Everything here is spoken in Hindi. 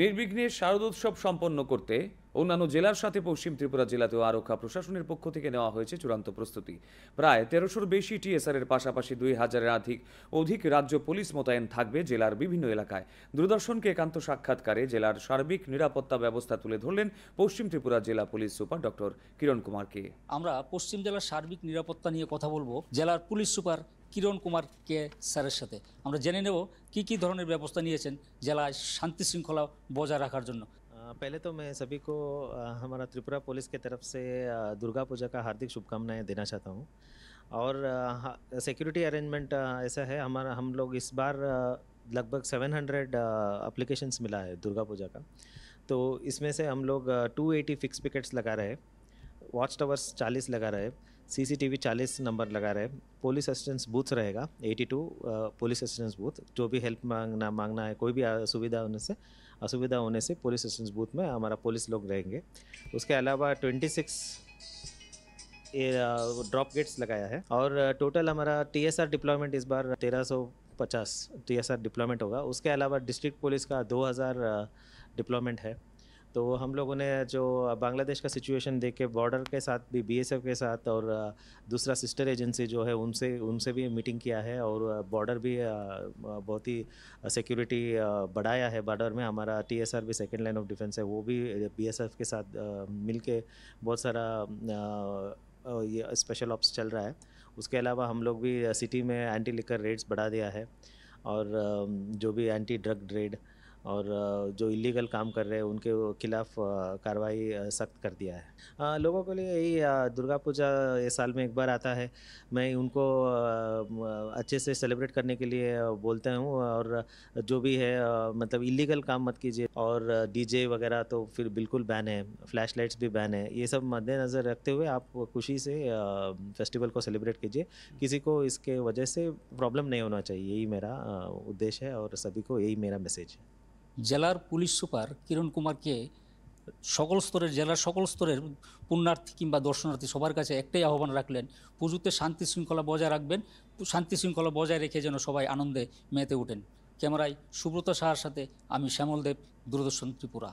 নির্বিঘ্নে শারদোৎসব সম্পন্ন করতে অন্যান্য জেলার সাথে পশ্চিম ত্রিপুরা জেলাতেও আরক্ষা প্রশাসনের পক্ষ থেকে নেওয়া হয়েছে চূড়ান্ত প্রস্তুতি প্রায় তেরোশোর বেশি টিএসআর এর পাশাপাশি দুই হাজারের অধিক অধিক রাজ্য পুলিশ মোতায়েন থাকবে জেলার বিভিন্ন এলাকায় দূরদর্শনকে একান্ত সাক্ষাৎকারে জেলার সার্বিক নিরাপত্তা ব্যবস্থা তুলে ধরলেন পশ্চিম ত্রিপুরা জেলা পুলিশ সুপার ডক্টর কিরণ কুমারকে আমরা পশ্চিম জেলার সার্বিক নিরাপত্তা নিয়ে কথা বলবো জেলার পুলিশ সুপার किरण कुमार के सर সাথে जेनेब জেনে নেব কি কি ধরনের ব্যবস্থা নিয়েছেন জেলায় শান্তি पहले तो मैं सभी को हमारा त्रिपुरा पुलिस के तरफ से दुर्गा पूजा का हार्दिक शुभकामनाएं देना चाहता हूं और सिक्योरिटी अरेंजमेंट ऐसा है हमारा हम लोग इस बार लगभग 700 हंड्रेड अप्लीकेशन्स मिला है दुर्गा पूजा का तो इसमें से हम लोग 280 फिक्स पिकेट्स लगा रहे हैं वॉच टावर्स चालीस लगा रहे हैं सीसीटीवी 40 नंबर लगा रहे पुलिस असिस्टेंस बूथ रहेगा 82 पुलिस असिस्टेंस बूथ जो भी हेल्प मांगना मांगना है कोई भी असुविधा होने से असुविधा होने से पुलिस असिस्टेंस बूथ में हमारा पुलिस लोग रहेंगे उसके अलावा 26 ड्रॉप गेट्स लगाया है और टोटल हमारा टीएसआर डिप्लॉयमेंट इस बार तेरह पचास एस आर डिप्लॉयमेंट होगा उसके अलावा डिस्ट्रिक्ट पुलिस का 2000 डिप्लॉयमेंट है तो हम लोगों ने जो बांग्लादेश का सिचुएशन देख के बॉर्डर के साथ भी बी के साथ और दूसरा सिस्टर एजेंसी जो है उनसे उनसे भी मीटिंग किया है और बॉर्डर भी बहुत ही सिक्योरिटी बढ़ाया है बॉर्डर में हमारा टी भी सेकेंड लाइन ऑफ डिफेंस है वो भी बी के साथ मिल के बहुत सारा ये स्पेशल ऑप्स चल रहा है उसके अलावा हम लोग भी सिटी में एंटी लिकर रेट्स बढ़ा दिया है और जो भी एंटी ड्रग रेड और जो इलीगल काम कर रहे हैं उनके खिलाफ कार्रवाई सख्त कर दिया है लोगों के लिए यही दुर्गा पूजा साल में एक बार आता है मैं उनको अच्छे से सेलिब्रेट करने के लिए बोलता हूँ और जो भी है मतलब इलीगल काम मत कीजिए और डीजे वगैरह तो फिर बिल्कुल बैन है फ्लैश लाइट्स भी बैन है ये सब मद्देनज़र रखते हुए आप खुशी से फेस्टिवल को सेलिब्रेट कीजिए किसी को इसके वजह से प्रॉब्लम नहीं होना चाहिए यही मेरा उद्देश्य है और सभी को यही मेरा मैसेज है জেলার পুলিশ সুপার কিরণ কুমারকে সকল স্তরের জেলার সকল স্তরের পুণ্যার্থী কিংবা দর্শনার্থী সবার কাছে একটাই আহ্বান রাখলেন পুজোতে শান্তি শৃঙ্খলা বজায় রাখবেন শান্তি শৃঙ্খলা বজায় রেখে যেন সবাই আনন্দে মেতে ওঠেন ক্যামেরায় সুব্রত সাহার সাথে আমি শ্যামল দেব দূরদর্শন ত্রিপুরা